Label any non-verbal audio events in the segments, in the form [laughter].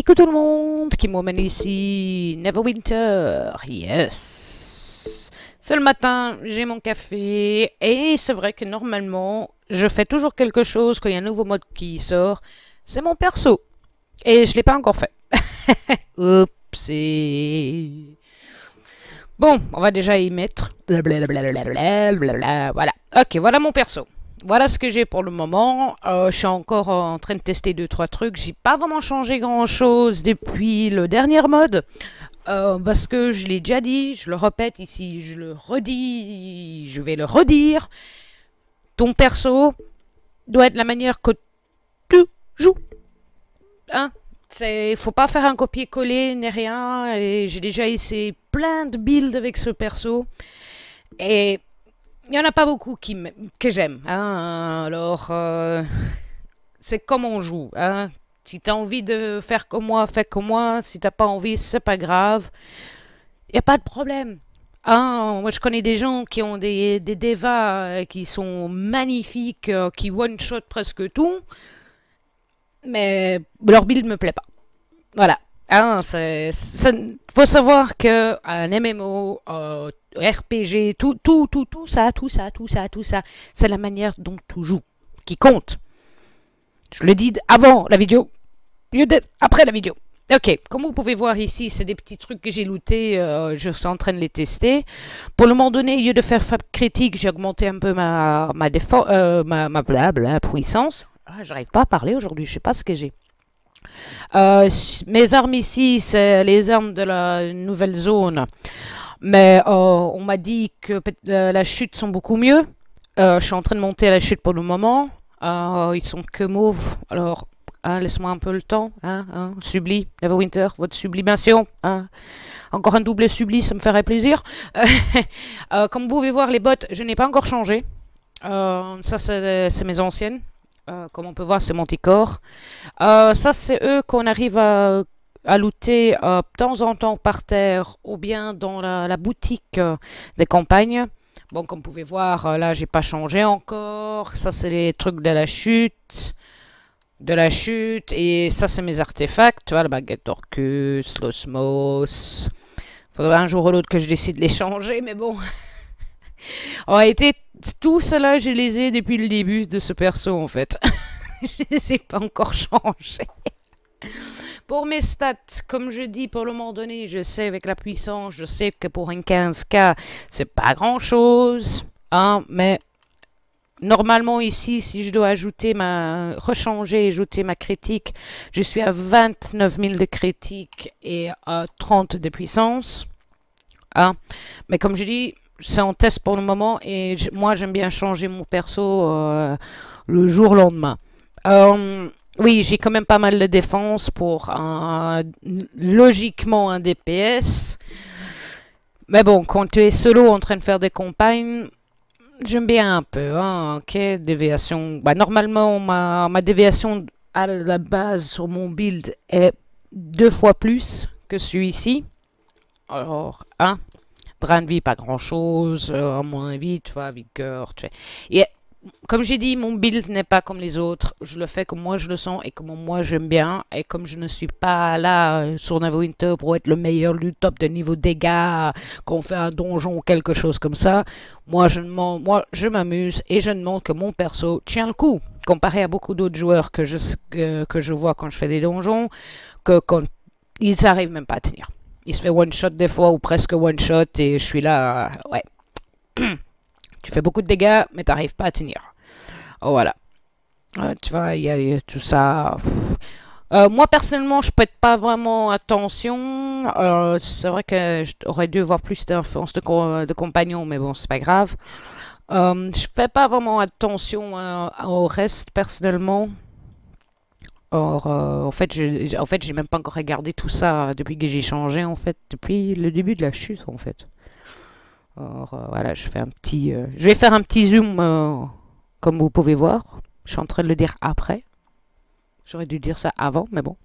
que tout le monde, qui m'emmène ici, Neverwinter, yes C'est le matin, j'ai mon café, et c'est vrai que normalement, je fais toujours quelque chose quand il y a un nouveau mode qui sort, c'est mon perso, et je l'ai pas encore fait. [laughs] Oupsie Bon, on va déjà y mettre, blablabla, blablabla, voilà, ok, voilà mon perso voilà ce que j'ai pour le moment. Euh, je suis encore en train de tester deux, trois trucs. J'ai pas vraiment changé grand chose depuis le dernier mode. Euh, parce que je l'ai déjà dit, je le répète ici, je le redis, je vais le redire. Ton perso doit être la manière que tu joues. Hein c'est, faut pas faire un copier-coller ni rien. Et j'ai déjà essayé plein de builds avec ce perso. Et il n'y en a pas beaucoup qui que j'aime. Hein. Alors, euh, c'est comme on joue. Hein. Si tu as envie de faire comme moi, fais comme moi. Si t'as pas envie, c'est pas grave. Il a pas de problème. Hein. moi je connais des gens qui ont des, des devas euh, qui sont magnifiques, euh, qui one-shot presque tout, mais leur build me plaît pas. Voilà. Il ah, faut savoir que un MMO, un euh, RPG, tout, tout, tout, tout ça, tout ça, tout ça, tout ça, c'est la manière dont tu joues qui compte. Je le dis avant la vidéo, mieux d'être après la vidéo. Ok, comme vous pouvez voir ici, c'est des petits trucs que j'ai lootés, euh, je suis en train de les tester. Pour le moment donné, au lieu de faire fab critique, j'ai augmenté un peu ma, ma, euh, ma, ma puissance. Ah, J'arrive pas à parler aujourd'hui, je sais pas ce que j'ai. Euh, mes armes ici, c'est les armes de la nouvelle zone. Mais euh, on m'a dit que euh, la chute sont beaucoup mieux. je suis en train de monter à la chute pour le moment. ils sont que mauves. Alors, hein, laisse-moi un peu le temps. Hein, hein, subli, votre sublimation. Hein. Encore un double subli, ça me ferait plaisir. [laughs] comme vous pouvez voir, les bottes, je n'ai pas encore changé. ça, c'est mes anciennes. Euh, comme on peut voir, c'est petit Euh, ça, c'est eux qu'on arrive à, à looter euh, de temps en temps par terre ou bien dans la, boutique euh, des campagnes. Bon, comme vous pouvez voir, là, j'ai pas changé encore. Ça, c'est les trucs de la chute. De la chute. Et ça, c'est mes artefacts. Tu vois, la baguette d'Orcus, l'osmos. Faudrait un jour ou l'autre que je décide de les changer, mais bon. [laughs] On a été tout cela, je les ai depuis le début de ce perso en fait. [laughs] je les ai pas encore changés. Pour mes stats, comme je dis, pour le moment donné, je sais avec la puissance, je sais que pour un 15K, c'est pas grand chose. Hein, mais normalement ici, si je dois ajouter ma, rechanger, ajouter ma critique, je suis à 29 000 de critique et à 30 de puissance. Hein. Mais comme je dis, c'est en test pour le moment et moi j'aime bien changer mon perso euh, le jour lendemain. Euh, oui, j'ai quand même pas mal de défense pour logiquement un DPS. Mais bon, quand tu es solo en train de faire des campagnes, j'aime bien un peu. Hein, ok, déviation. Bah, normalement, ma, ma déviation à la base sur mon build est deux fois plus que celui-ci. Alors, hein, vie pas grand-chose, à mon avis, tu vois, vigueur, tu vois. Et comme j'ai dit, mon build n'est pas comme les autres. Je le fais comme moi je le sens et comme moi j'aime bien. Et comme je ne suis pas là euh, sur Navo Winter pour être le meilleur du top de niveau dégâts, qu'on fait un donjon ou quelque chose comme ça, moi je, moi, je m'amuse et je demande que mon perso tient le coup. Comparé à beaucoup d'autres joueurs que je, que, je vois quand je fais des donjons, que quand ils n'arrivent même pas à tenir. Il se fait one shot des fois ou presque one shot et je suis là. ouais. [clears throat] tu fais beaucoup de dégâts mais t'arrives pas à tenir. Oh, voilà. Euh, tu vois, il y, a tout ça. Euh, moi personnellement, je prête pas vraiment attention. Euh, c'est vrai que j'aurais dû avoir plus d'influence de, de, compagnons, mais bon, c'est pas grave. je fais pas vraiment attention au reste personnellement. Or, euh, en fait, j'ai en fait, même pas encore regardé tout ça depuis que j'ai changé, en fait, depuis le début de la chute, en fait. Or, euh, voilà, je fais un petit... Euh, je vais faire un petit zoom, comme vous pouvez voir. Je suis en train de le dire après. J'aurais dû dire ça avant, mais bon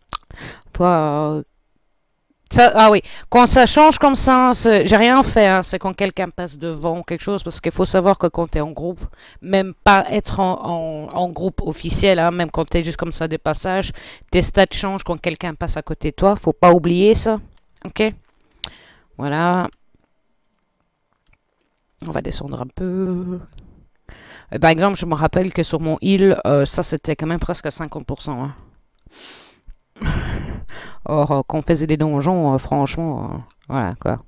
ah oui, quand ça change comme ça, j'ai rien fait. faire, hein. C'est quand quelqu'un passe devant quelque chose, parce qu'il faut savoir que quand tu es en groupe, même pas être en, groupe officiel, hein, même quand tu es juste comme ça des passages, tes stats changent quand quelqu'un passe à côté de toi. Faut pas oublier ça. Ok Voilà. On va descendre un peu. par exemple, je me rappelle que sur mon île, euh, ça c'était quand même presque à 50%. Or, euh, quand on faisait des donjons, euh, franchement, euh, voilà quoi.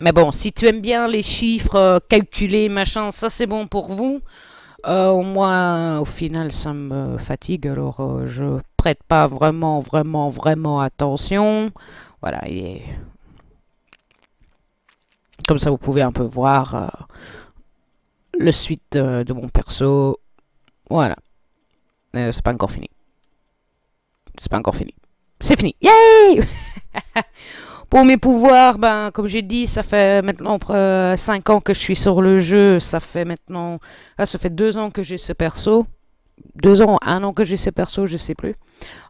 Mais bon, si tu aimes bien les chiffres, calculés, machin, ça c'est bon pour vous. Au moins, au final, ça me fatigue, alors je prête pas vraiment, vraiment, vraiment attention. Voilà, et... Comme ça, vous pouvez un peu voir le suite de mon perso. Voilà. Euh, c'est pas encore fini. C'est pas encore fini. C'est fini. Yay [laughs] Pour mes pouvoirs, ben, comme j'ai dit, ça fait maintenant 5 euh, ans que je suis sur le jeu. Ça fait maintenant... Ah, ça fait 2 ans que j'ai ce perso. 2 ans, 1 an que j'ai ce perso, je sais plus.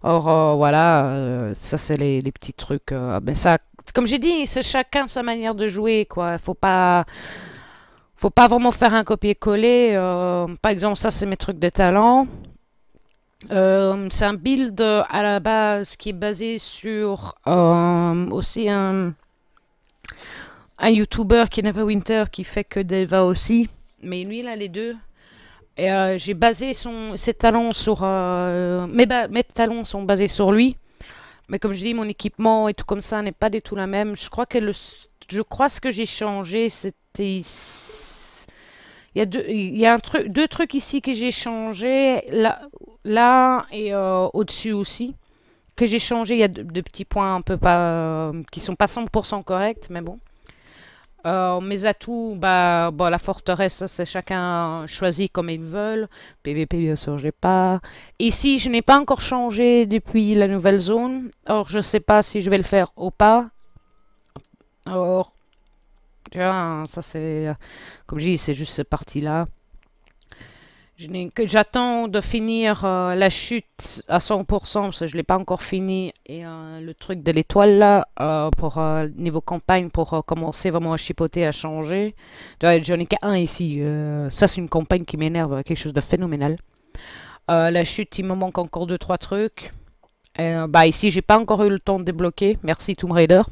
Or, euh, voilà, ça c'est les, petits trucs. ben ça, comme j'ai dit, c'est chacun sa manière de jouer, quoi. Faut pas... Faut pas vraiment faire un copier-coller. par exemple, ça c'est mes trucs de talent. Euh, c'est un build euh, à la base qui est basé sur euh, aussi un, un YouTuber qui n'a pas Winter qui fait que Deva aussi. Mais lui, il a les deux. Et j'ai basé son, ses talents sur. Mes, mes, talents sont basés sur lui. Mais comme je dis, mon équipement et tout comme ça n'est pas du tout la même. Je crois que le, je crois ce que j'ai changé, c'était il y a deux, trucs ici que j'ai changé, là, là et euh, au-dessus aussi, que j'ai changé. Il y a deux, petits points un peu pas, euh, qui sont pas 100% corrects, mais bon. Euh, mes atouts, bah, bon, la forteresse, c'est chacun choisit comme ils veulent. PVP, bien sûr, j'ai pas. Ici, je n'ai pas encore changé depuis la nouvelle zone. Or, je sais pas si je vais le faire ou pas. Or, tu hein, ça c'est... Euh, comme je dis, c'est juste cette partie-là. J'attends de finir euh, la chute à 100% parce que je ne l'ai pas encore fini. Et euh, le truc de l'étoile là, pour niveau campagne, pour commencer vraiment à chipoter, à changer. J'en ai qu'un ici. ça c'est une campagne qui m'énerve, quelque chose de phénoménal. la chute, il me manque encore 2-3 trucs. Euh, bah ici j'ai pas encore eu le temps de débloquer, merci Tomb Raider.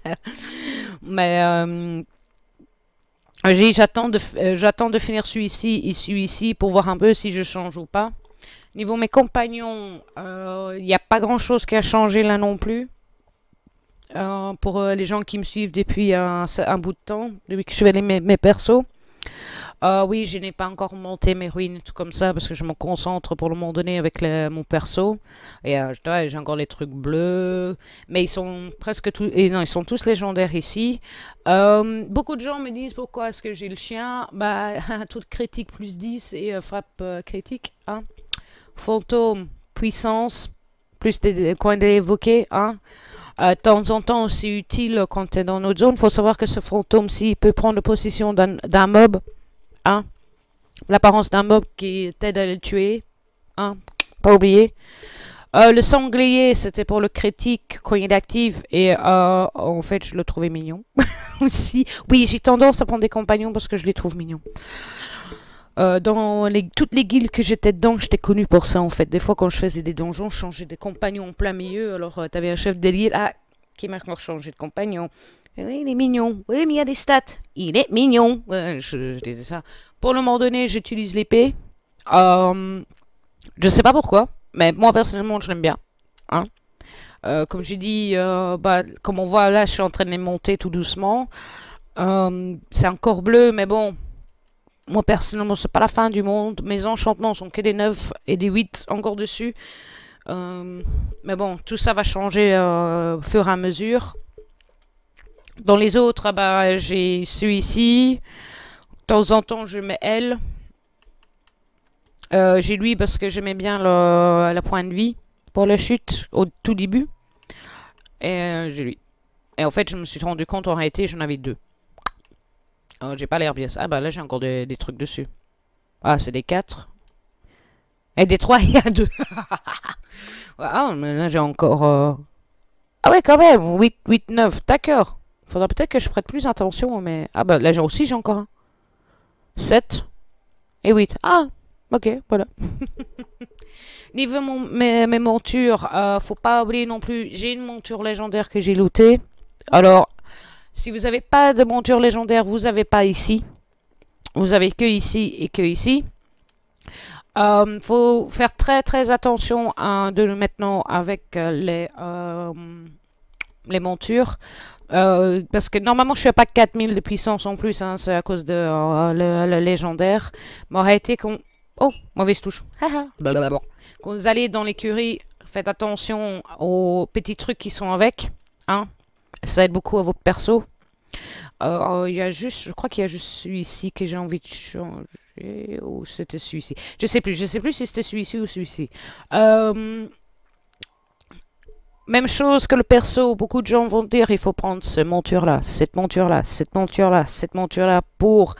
[laughs] Mais euh, j'attends de, euh, j'attends de, finir celui-ci, celui-ci pour voir un peu si je change ou pas. Niveau mes compagnons, il n'y a pas grand chose qui a changé là non plus. pour les gens qui me suivent depuis un, bout de temps, depuis que je vais les, mes, mes persos. Euh, oui, je n'ai pas encore monté mes ruines, tout comme ça, parce que je me concentre pour le moment donné avec mon perso. Et euh, j'ai encore les trucs bleus. Mais ils sont presque tous. Eh non, ils sont tous légendaires ici. Euh, beaucoup de gens me disent pourquoi est-ce que j'ai le chien. Bah, [laughs] toute critique plus 10 et euh, frappe critique. Hein. Fantôme, puissance, plus des, coins d'évoquer. Hein. Euh, de temps en temps, c'est utile quand tu es dans notre zone. faut savoir que ce fantôme-ci peut prendre position d'un mob. Hein? L'apparence d'un mob qui t'aide à le tuer. Hein? Pas oublier. Euh, le sanglier, c'était pour le critique quand il est actif. Et euh, en fait, je le trouvais mignon [laughs] aussi. Oui, j'ai tendance à prendre des compagnons parce que je les trouve mignons. dans les, toutes les guildes que j'étais dedans, j'étais connu pour ça en fait. Des fois, quand je faisais des donjons, je changeais des compagnons en plein milieu. Alors, t'avais un chef de qui maintenant changé de compagnon. Eh oui, il est mignon. Oui, mais il y a des stats. Il est mignon. je, disais ça. Pour le moment donné, j'utilise l'épée. Je euh, je sais pas pourquoi, mais moi personnellement, je l'aime bien. Hein. Euh, comme j'ai dit, euh, bah, comme on voit là, je suis en train de les monter tout doucement. c'est encore bleu, mais bon, moi personnellement, c'est pas la fin du monde. Mes enchantements sont que des 9 et des 8 encore dessus. Euh, mais bon, tout ça va changer euh, au fur et à mesure. Dans les autres, ah bah, j'ai celui-ci. De temps en temps, je mets elle. Euh, j'ai lui parce que j'aimais bien la pointe point de vie pour la chute au tout début. Et j'ai lui. Et en fait, je me suis rendu compte en réalité, j'en avais deux. j'ai pas l'air bien Ah bah là, j'ai encore des, des trucs dessus. Ah, c'est des quatre. Eh, et des 3, il y a 2. ah, mais là, j'ai encore... Euh, ah ouais, quand même 8, 8 9, d'accord. Faudra peut-être que je prête plus attention, mais... Ah bah, là, j'ai aussi, j'ai encore un. 7 et 8. Ah, ok, voilà. [laughs] Niveau mon, mes, montures, euh, faut pas oublier non plus, j'ai une monture légendaire que j'ai lootée. Alors, si vous n'avez pas de monture légendaire, vous n'avez pas ici. Vous avez que ici et que ici. Euh, faut faire très très attention de maintenant avec euh, les, euh, les montures. parce que normalement je suis à pas 4000 de puissance en plus, hein, c'est à cause de le, légendaire. Mais en Oh, mauvaise touche. [laughs] quand vous allez dans l'écurie, faites attention aux petits trucs qui sont avec. Hein. Ça aide beaucoup à vos perso euh, oh, il y a juste, je crois qu'il y a juste celui-ci que j'ai envie de changer. Ou c'était celui-ci. Je sais plus. Je sais plus si c'était celui-ci ou celui-ci. Euh, même chose que le perso. Beaucoup de gens vont dire il faut prendre cette monture-là, cette monture-là, cette monture-là, cette monture-là pour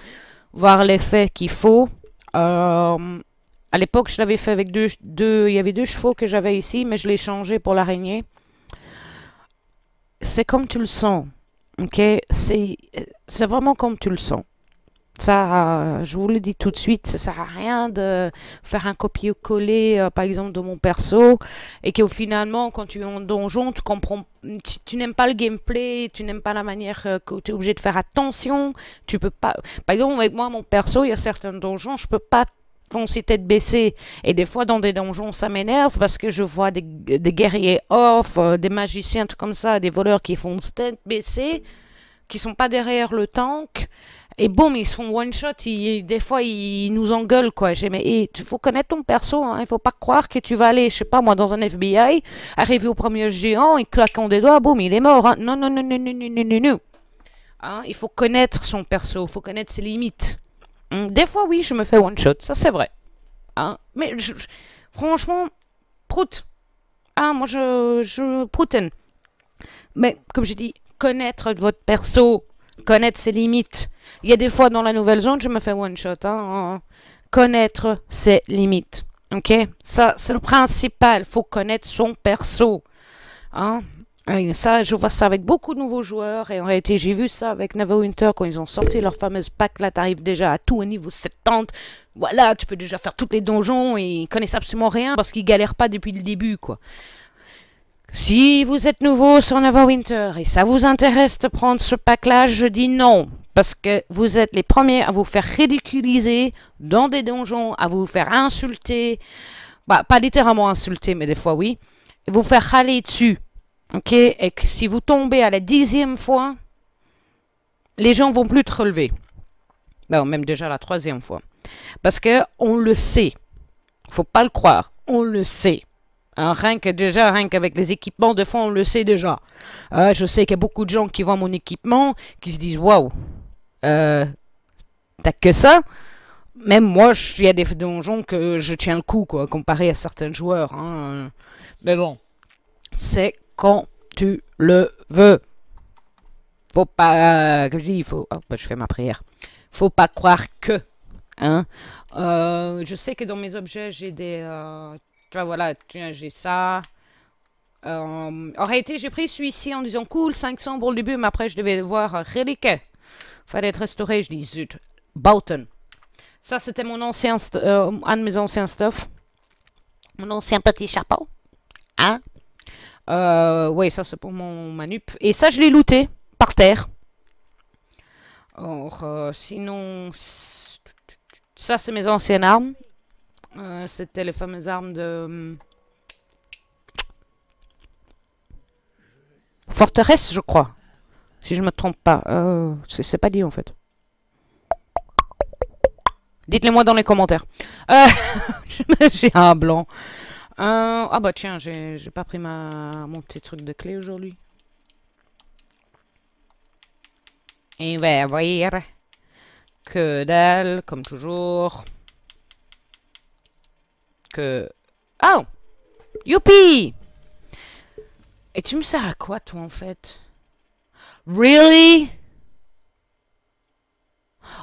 voir l'effet qu'il faut. Euh, à l'époque, je l'avais fait avec deux, il y avait deux chevaux que j'avais ici, mais je l'ai changé pour l'araignée. C'est comme tu le sens. Ok, c'est vraiment comme tu le sens. Ça, je vous le dis tout de suite, ça sert à rien de faire un copier-coller, euh, par exemple, de mon perso, et que finalement, quand tu es en donjon, tu comprends, tu, n'aimes pas le gameplay, tu n'aimes pas la manière euh, que tu es obligé de faire attention, tu peux pas. Par exemple, avec moi, mon perso, il y a certains donjons, je peux pas ses têtes baissées, Et des fois, dans des donjons, ça m'énerve parce que je vois des, guerriers off, euh, des magiciens, comme ça, des voleurs qui font têtes baissées, qui sont pas derrière le tank. Et boum, ils se font one shot. des fois, ils nous engueulent, quoi. J'ai, mais il faut connaître ton perso. Hein. Il faut pas croire que tu vas aller, je sais pas moi, dans un FBI, arriver au premier géant, et claquant des doigts, boum, il est mort. Hein. Non, non, non, non, non, non, non, non. Hein, il faut connaître son perso, il faut connaître ses limites. Mm, des fois, oui, je me fais one-shot, ça c'est vrai. Hein Mais franchement, prout. Ah, moi, je, je prouten. Mais comme j'ai dit, connaître votre perso, connaître ses limites. Il y a des fois dans la nouvelle zone, je me fais one-shot. Hein connaître ses limites. Ok Ça, c'est le principal. faut connaître son perso. Hein Hein, ça, je vois ça avec beaucoup de nouveaux joueurs. Et en réalité, j'ai vu ça avec Neverwinter quand ils ont sorti leur fameuse pack. Là, t'arrives déjà à tout au niveau 70. Voilà, tu peux déjà faire toutes les donjons et ils connaissent absolument rien parce qu'ils galèrent pas depuis le début, quoi. Si vous êtes nouveau sur Neverwinter et ça vous intéresse de prendre ce pack-là, je dis non. Parce que vous êtes les premiers à vous faire ridiculiser dans des donjons, à vous faire insulter. Bah, pas littéralement insulter, mais des fois oui. Et vous faire râler dessus ok Et que si vous tombez à la dixième fois, les gens vont plus te relever. Ben, même déjà la troisième fois. Parce que on le sait. Faut pas le croire. On le sait. Hein, rien que déjà, rien qu'avec les équipements de fond, on le sait déjà. Ah, je sais qu'il y a beaucoup de gens qui voient mon équipement, qui se disent waouh, euh, t'as que ça. Même moi, il y a des donjons que je tiens le coup, quoi, comparé à certains joueurs. Hein. Mais bon, c'est quand tu le veux. Faut pas, que je faut, oh, bah, je fais ma prière. Faut pas croire que, hein. Euh, je sais que dans mes objets, j'ai des, euh, tu vois, voilà, j'ai ça. Euh, en réalité, j'ai pris celui-ci en disant cool, 500 pour le début, mais après, je devais voir reliquer. Fallait être restauré, je dis zut. Bowton. Ça, c'était mon ancien, un de mes anciens stuff. Mon ancien petit chapeau. Hein euh, ouais, ça c'est pour mon manup. Et ça, je l'ai looté par terre. Or, euh, sinon, ça c'est mes anciennes armes. Euh, c'était les fameuses armes de... Hum, forteresse, je crois. Si je me trompe pas. Euh, c'est pas dit en fait. Dites-le moi dans les commentaires. Euh, [laughs] j'ai un blanc. Euh, ah bah tiens, j'ai pas pris ma, mon petit truc de clé aujourd'hui. Et on va Que dalle, comme toujours. Que... Oh Youpi Et tu me sers à quoi, toi, en fait Really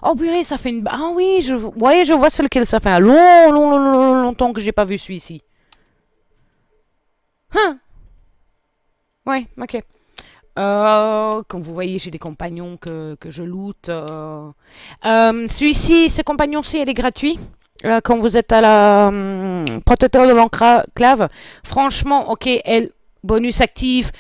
Oh purée, ça fait une... Ah oui, je... je vois ce lequel ça fait un long, long, long, long longtemps que j'ai pas vu celui-ci. Hein. Ouais, ok. comme euh, vous voyez, j'ai des compagnons que, je loot. Euh. Euh, celui-ci, ce compagnon-ci, il est gratuit. quand vous êtes à la hum, protecteur de l'enclave. Franchement, ok, elle, bonus actif.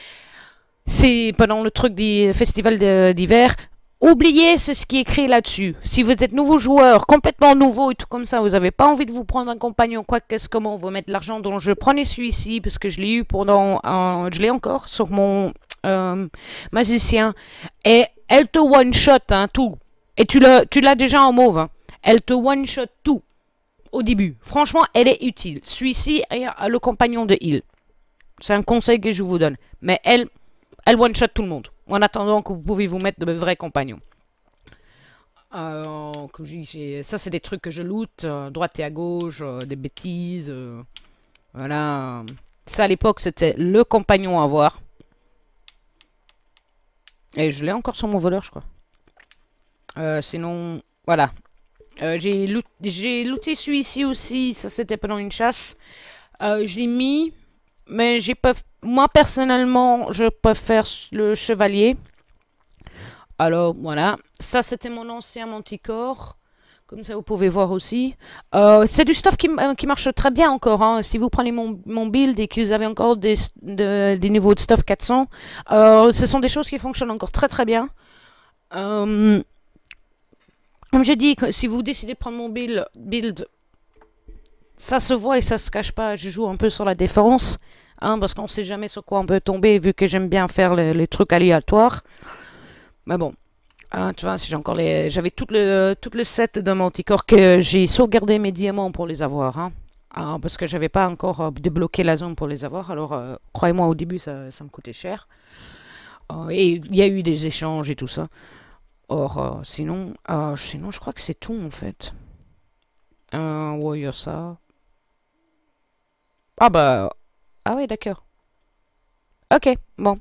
C'est pendant le truc du festival d'hiver. Oubliez ce qui est écrit là-dessus. Si vous êtes nouveau joueur, complètement nouveau et tout comme ça, vous n'avez pas envie de vous prendre un compagnon, quoi quest ce comment, vous va mettre l'argent dont je prenais celui-ci, parce que je l'ai eu pendant un... Je l'ai encore sur mon euh, magicien. Et elle te one-shot hein, tout. Et tu l'as déjà en mauve. Hein. Elle te one-shot tout. Au début. Franchement, elle est utile. Celui-ci est le compagnon de Hill. C'est un conseil que je vous donne. Mais elle, elle one-shot tout le monde en attendant que vous pouvez vous mettre de vrais compagnons. Euh, ça, c'est des trucs que je loot, euh, droite et à gauche, euh, des bêtises. voilà. Ça, à l'époque, c'était le compagnon à avoir. Et je l'ai encore sur mon voleur, je crois. sinon, voilà. J'ai loot, looté celui-ci aussi, ça c'était pendant une chasse. je l'ai mis, mais j'ai pas moi, personnellement, je préfère le chevalier. Alors, voilà. Ça, c'était mon ancien manticore. Comme ça, vous pouvez voir aussi. Euh, c'est du stuff euh, qui, marche très bien encore. Hein. Si vous prenez mon, build et que vous avez encore des, niveaux de stuff 400, euh, ce sont des choses qui fonctionnent encore très très bien. comme j'ai dit, si vous décidez de prendre mon build, build, ça se voit et ça se cache pas. Je joue un peu sur la défense. Hein, parce qu'on ne sait jamais sur quoi on peut tomber, vu que j'aime bien faire les, trucs aléatoires. Mais bon, hein, tu vois, si j'ai encore les... J'avais tout le, tout le set de mon anticorps. que j'ai sauvegardé mes diamants pour les avoir. Hein. Ah, parce que j'avais pas encore euh, débloqué la zone pour les avoir. Alors, euh, croyez-moi, au début, ça, me coûtait cher. Euh, et il y a eu des échanges et tout ça. Or, sinon, sinon, je crois que c'est tout, en fait. Euh, ouais, ça. Ah bah, ah oui, d'accord. Ok, bon.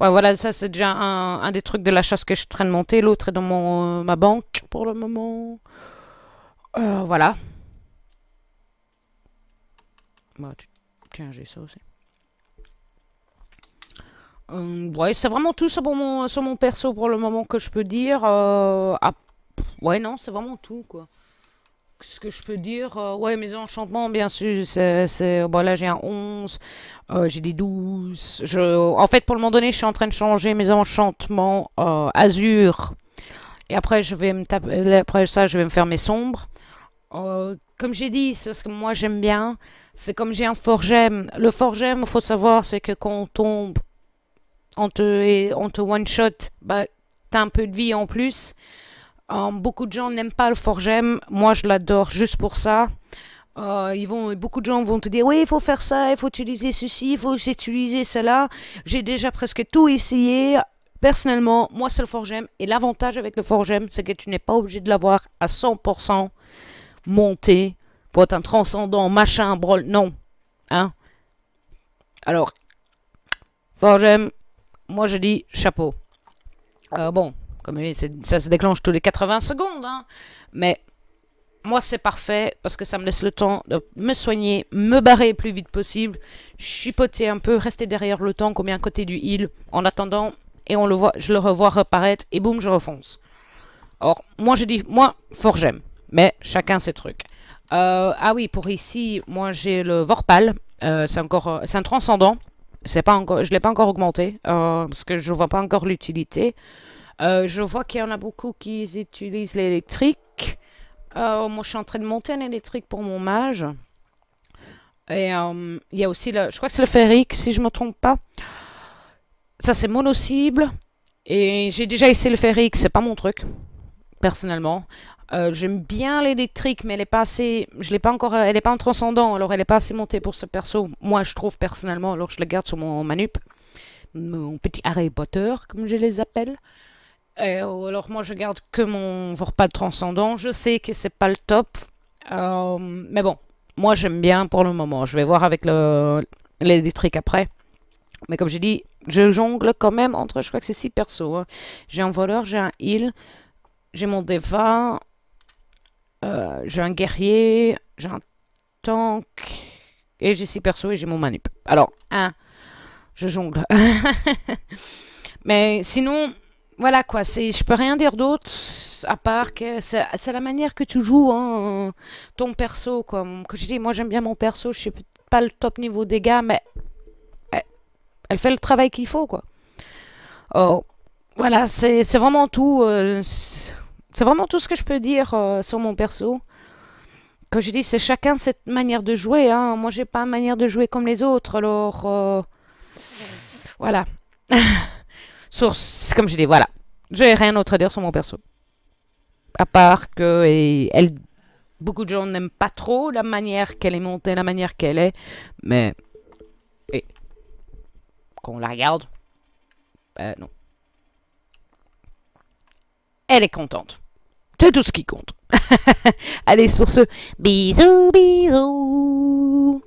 Ouais, voilà, ça c'est déjà un, des trucs de la chasse que je suis en train de monter. L'autre est dans mon, euh, ma banque pour le moment. Euh, voilà. Bah, tiens, j'ai ça aussi. Euh, ouais, c'est vraiment tout sur mon, sur mon perso pour le moment que je peux dire. ouais, non, c'est vraiment tout, quoi ce que je peux dire, euh, ouais, mes enchantements, bien sûr, c'est. Bon, là, j'ai un 11, euh, j'ai des 12. Je, en fait, pour le moment donné, je suis en train de changer mes enchantements euh, azur. Et après, je vais me taper. Après ça, je vais me faire mes sombres. comme j'ai dit, c'est ce que moi j'aime bien. C'est comme j'ai un forgem. Le forgem, il faut savoir, c'est que quand on tombe, on te, on te one-shot, bah, t'as un peu de vie en plus. Euh, beaucoup de gens n'aiment pas le forgem. Moi, je l'adore juste pour ça. Euh, ils vont, beaucoup de gens vont te dire oui, il faut faire ça, il faut utiliser ceci, il faut utiliser cela. J'ai déjà presque tout essayé. Personnellement, moi, c'est le forgem. Et l'avantage avec le forgem, c'est que tu n'es pas obligé de l'avoir à 100% monté pour être un transcendant, machin, brol. Non. Hein? Alors, forgem, moi, je dis chapeau. Euh, bon, comme ça se déclenche tous les 80 secondes. Hein. Mais moi, c'est parfait parce que ça me laisse le temps de me soigner, me barrer le plus vite possible, chipoter un peu, rester derrière le tank combien à côté du heal en attendant. Et on le voit, je le revois reparaître et boum, je refonce. Or, moi, je dis, moi, fort j'aime. Mais chacun ses trucs. Euh, ah oui, pour ici, moi, j'ai le Vorpal. Euh, c'est encore, euh, c'est un transcendant. C'est pas encore, je l'ai pas encore augmenté parce que je vois pas encore l'utilité. Euh, je vois qu'il y en a beaucoup qui utilisent l'électrique. Euh, moi, je suis en train de monter un électrique pour mon mage. Et euh, il y a aussi, le, je crois que c'est le ferrique si je ne me trompe pas. Ça, c'est mono-cible. Et j'ai déjà essayé le Ce c'est pas mon truc, personnellement. J'aime bien l'électrique, mais elle est pas assez, je l'ai pas encore, elle est pas en transcendant, alors elle est pas assez montée pour ce perso. Moi, je trouve personnellement, alors je la garde sur mon manup, mon petit Harry Potter, comme je les appelle. Euh, alors moi je garde que mon repas transcendant. Je sais que c'est pas le top, euh, mais bon, moi j'aime bien pour le moment. Je vais voir avec le, les, après. Mais comme j'ai dit, je jongle quand même entre, je crois que c'est 6 persos. Hein. J'ai un voleur, j'ai un heal, j'ai mon Deva, euh, j'ai un guerrier, j'ai un tank, et j'ai 6 persos et j'ai mon manip. Alors, hein, je jongle. [laughs] Mais sinon, voilà quoi, c'est, je peux rien dire d'autre à part que c'est la manière que tu joues hein, ton perso. comme que je dis, moi j'aime bien mon perso, je suis pas le top niveau des gars, mais eh, elle fait le travail qu'il faut quoi. Oh, voilà, c'est vraiment tout. Euh, c'est vraiment tout ce que je peux dire euh, sur mon perso. Quand je dis, c'est chacun cette manière de jouer. Hein. Moi, j'ai pas une manière de jouer comme les autres, alors euh, voilà. [laughs] Sur, comme je dis, voilà. J'ai rien d'autre à dire sur mon perso. À part que elle, beaucoup de gens n'aiment pas trop la manière qu'elle est montée, la manière qu'elle est. Mais et, quand on la regarde, ben non. Elle est contente. C'est tout ce qui compte. [laughs] Allez, sur ce, bisous, bisous.